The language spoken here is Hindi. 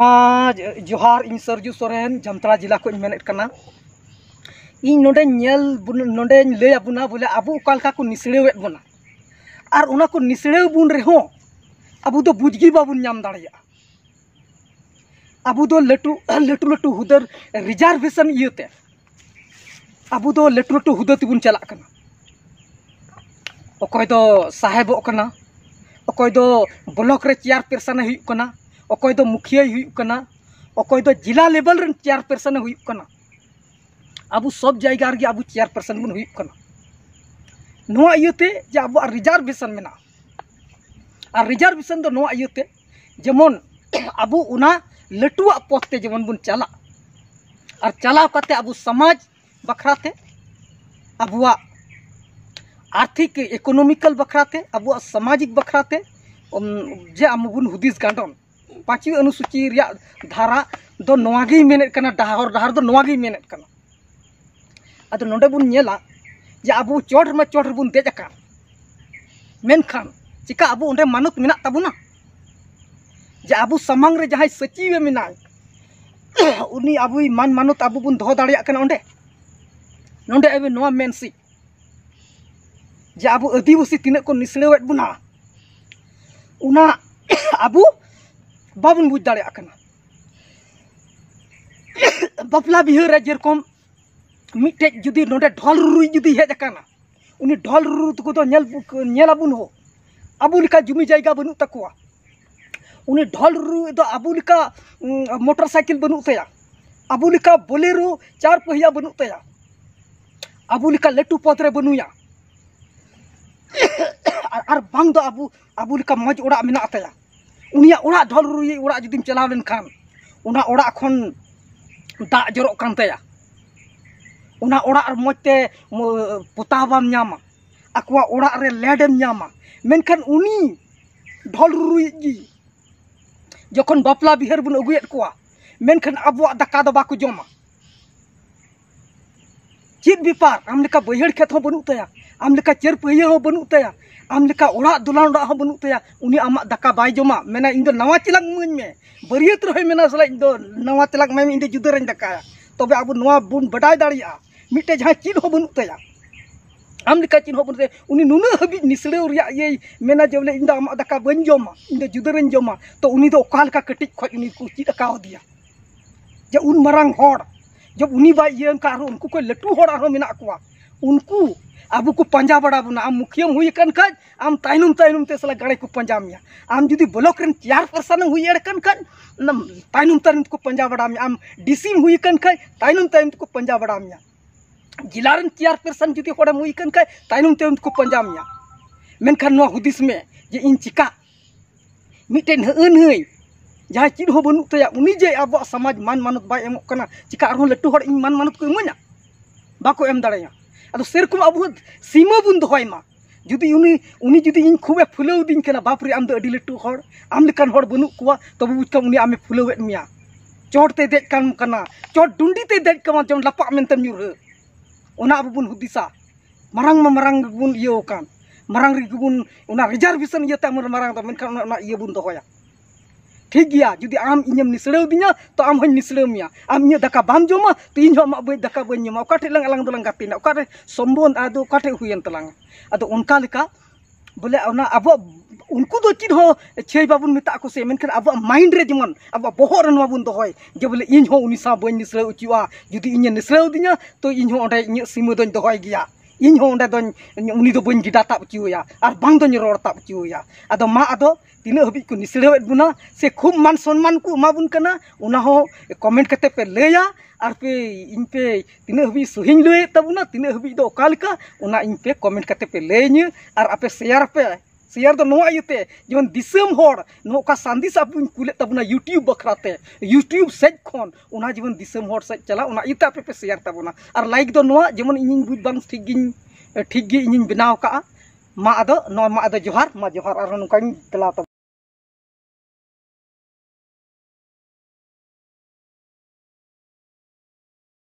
जोहार इन सरजू सोरेन जमतरा जिला को मेन इन नोडे नल नोडे बोले अब ओकालका को निसड़ेवे बना और उना को निसड़े बुन रहो अब बुजगी बुझगी नाम दाड़िया अब तो लटू लटू लटू हुदर रिजर्वेशन इते अब लटू लटू हुदर तेबुन चलना अकय साहेबना साहेबोकना अकय तो ब्लॉक रे चेयर अकय तो मुखिया अकय तो जिला लेवल चेयरपार्सन अब सब जगह अब चेयरपार्सन पर्सन जे अब रिजार्भेशन में रिजार्भेशन रिजर्वेशन इयते जेमन अब उना लटुआ जेमन बन चला और चलाव अब समाज बखराते अब आर्थिक इकोनॉमिकल बखराते अब सामाजिक बखराते जे आम बन हुदिस गांडन ᱯᱟᱸᱪᱤ ᱚᱱᱩᱥᱩᱪᱤ ᱨᱮᱭᱟᱜ ᱫᱷᱟᱨᱟ ᱫᱚ ᱱᱚᱣᱟᱜᱮᱭ ᱢᱮᱱᱮᱫ ᱠᱟᱱᱟ ᱰᱟᱦᱟᱨ ᱰᱟᱦᱟᱨ ᱫᱚ ᱱᱚᱣᱟᱜᱮᱭ ᱢᱮᱱᱮᱫ ᱠᱟᱱᱟ ᱟᱫᱚ ᱱᱚᱸᱰᱮ ᱵᱚᱱ ᱧᱮᱞᱟ ᱡᱮ ᱟᱵᱚ ᱪᱚᱴ ᱨᱮᱢᱟ ᱪᱚᱴ ᱨᱮᱵᱚᱱ ᱫᱮᱡ ᱟᱠᱟᱱ ᱢᱮᱱᱠᱷᱟᱱ ᱪᱤᱠᱟ ᱟᱵᱚ ᱚᱸᱰᱮ ᱢᱟᱱᱚᱛ ᱢᱮᱱᱟᱜ ᱛᱟᱵᱚᱱᱟ ᱡᱮ ᱟᱵᱚ ᱥᱟᱢᱟᱝ ᱨᱮ ᱡᱟᱦᱟᱸᱭ ᱥᱚᱪᱤᱵᱮ ᱢᱮᱱᱟᱭ ᱩᱱᱤ ᱟᱵᱚᱭ ᱢᱟᱱ ᱢᱟᱱᱚᱛ ᱟᱵᱚ ᱵᱚᱱ ᱫᱚᱦᱚ ᱫᱟᱲᱮᱭᱟᱜ ᱠᱟᱱᱟ ᱚᱸᱰᱮ ᱱᱚᱸᱰᱮ ᱟᱵᱚ ᱱᱚᱣᱟ ᱢᱮᱱᱥᱤ ᱡᱮ ᱟᱵᱚ ᱟᱹᱫᱤᱵᱟᱹᱥᱤ ᱛᱤᱱᱟᱹᱜ ᱠᱚ ᱱᱤᱥᱲᱟᱹᱣᱮᱫ ᱵᱚᱱᱟ ᱚᱱᱟ ᱟᱵᱚ बाबन बुझ दाड़ा बापला जे रखम मिट्टे जुदी ना ढल रुरुई जुदी हजना उन ढल रुरु तक तो नेलाबन हो अबू लेका जमी जगह बनू तक उन्हें ढोल रुरु तो अबू मोटर साइकिल बनू तया अब बोले बोलेरो चार पहिया बनू तया अब लेका लटू पदरे बनूया और बांग दो तो मज ओड़ा मेना तया ᱩᱱᱤᱭᱟᱜ ᱚᱲᱟᱜ ᱰᱷᱚᱞᱨᱩᱭᱤ ᱚᱲᱟᱜ ᱡᱩᱫᱤᱢ ᱪᱟᱞᱟᱣ ᱞᱮᱱᱠᱷᱟᱱ ᱚᱱᱟ ᱚᱲᱟᱜ ᱠᱷᱚᱱ ᱫᱟᱜ ᱡᱚᱨᱚᱜ ᱠᱟᱱ ᱛᱟᱭᱟ ᱚᱱᱟ ᱚᱲᱟᱜ ᱢᱚᱡᱽᱛᱮ ᱯᱚᱛᱟᱣ ᱵᱟᱢ ᱧᱟᱢᱟ ᱟᱠᱚᱣᱟᱜ ᱚᱲᱟᱜ ᱨᱮ ᱞᱮᱰᱮᱢ ᱧᱟᱢᱟ ᱢᱮᱱᱠᱷᱟᱱ ᱩᱱᱤ ᱰᱷᱚᱞᱨᱩᱭᱤᱡ ᱜᱮ ᱡᱚᱠᱷᱚᱱ ᱵᱟᱯᱞᱟ ᱵᱤᱦᱟᱹ ᱨᱮᱵᱚᱱ ᱟᱹᱜᱩᱭᱮᱫ ᱠᱚᱣᱟ ᱢᱮᱱᱠᱷᱟᱱ ᱟᱵᱚᱣᱟᱜ ᱫᱟᱠᱟ ᱫᱚ ᱵᱟᱠᱚ ᱡᱚᱢᱟ चित बेपार आम बहर खेत बनू तया आम चेर पहर बनू तया आम दुलान बनू तया आम दाका बै जमा मेना इन नवा चेला मुझ में बारिय रही मेना सला नवा चेला मैम इन जुदा रही दाका तब अब बन बाडा दाड़ा मिट्टे जहाँ चित बनू तया आम चिन्ह बन नुन हाबी निसड़े मेना जे बोले आम दाका बन जमा इन जुदा रही जमा तो उनका कटिज खुद चित जे उन मारा जब उन्हीं बाई ये उनका आरो उनको अब को पाजा बड़ा बना आम मुखियम हुई कन आम तायनुम तायनुम ते सला गड़े को पाजा मे आम जो ब्लॉक चेयर चार हुई एड़ कन खन नम तायनुम को पंजा बड़ा मे आम डीसी हुई कन खन तायनुम तायनुम को पंजा बड़ा मे जिला चेयर चार जुदी हम हुई कन खन तायनुम तायनुम को पंजा मिया मेनखान हुदिस में जे इन चिका मिटेन हई jahat cik doh banuk tu ya umi jai abak samaj man manut bai emok kena cika arhun letu hor iman manut ku imunya baku em darahnya atau serkum abuhut sima bun doh ma judi uni uni judi ing kuwe pulau din kena bapri am adi letu hor am hor bunuk kuwa tobu utka uni ame pulau wet mia cor te dek kan kena cor dundi te dek kama jom lapak menten yur ona abubun hudisa marang memarang bun iyo kan marang bun una rijar bisa niyata amur marang tamen kan una iyo bun doh ya ठीक गया जुदी आम इम निसड़े दिया तो आम हन निसड़े आम इन दाका बाम जमा तो इन आम बे दाका बमा अकाठे लंग अलग दलंग गाते ना अकारे संबंध आदो अकाठे हुयन तलांग आदो उनका लेका बोले ओना अब उनको दो चिन हो छे बाबुन मिता को से मेनखन अब माइंड रे जेमन अब बहोर न बाबुन दोहय जे बोले इन हो उनी सा बन निसड़े जुदी इन निसड़े दिया तो इन हो ओडे इन सीमा दोन दोहय गया ᱤᱧ ᱦᱚᱸ ᱚᱸᱰᱮ ᱫᱚᱧ ᱩᱱᱤ ᱫᱚ ᱵᱟᱹᱧ ᱜᱮᱰᱟ ᱛᱟᱵ ᱦᱚᱪᱚᱣᱟᱭᱟ ᱟᱨ ᱵᱟᱝ ᱫᱚᱧ ᱨᱚᱲ ᱛᱟᱵ ᱦᱚᱪᱚᱣᱟᱭᱟ ᱟᱫᱚ ᱢᱟ ᱟᱫᱚ ᱛᱤᱱᱟᱹᱜ ᱦᱟᱹᱵᱤᱡ ᱠᱚ ᱱᱤᱥᱲᱟᱹᱣᱮᱫ ᱵᱚᱱᱟ ᱥᱮ ᱠᱷᱩᱵ ᱢᱟᱱ ᱥᱚᱱᱢᱟᱱ ᱠᱚ ᱮᱢᱟᱵᱚᱱ ᱠᱟᱱᱟ ᱚᱱᱟ ᱦᱚᱸ ᱠᱚᱢᱮᱱᱴ ᱠᱟᱛᱮ ᱯᱮ ᱞᱟᱹᱭᱟ ᱟᱨ ᱯᱮ ᱤᱧ ᱯᱮ ᱛᱤᱱᱟᱹᱜ ᱦᱟᱹᱵᱤᱡ ᱥᱩᱦᱤᱧ ᱞᱟᱹᱭᱮᱫ ᱛᱟᱵᱚᱱᱟ ᱛᱤᱱᱟᱹᱜ ᱦᱟᱹᱵᱤᱡ ᱫᱚ ᱚᱠᱟ ᱞᱮᱠᱟ ᱚᱱᱟ ᱤᱧ ᱯᱮ ᱠᱚᱢᱮᱱᱴ ᱠᱟᱛᱮ ᱯᱮ ᱞᱟᱹᱭᱟᱹᱧᱟᱹ ᱟᱨ ᱟᱯᱮ ᱥᱮᱭᱟᱨ ᱯᱮ शेयर तो नोते जेमन दिसम हर नोका संदेश आप कुल तबना यूट्यूब बखराते यूट्यूब सज खन ओना दिसम हर चला ओना इता शेयर तबना और लाइक तो नोआ इन बुझ बांग ठीक गिन ठीक गे इन बनाव का मा अदो नोआ मा जोहार मा जोहार और नोका तला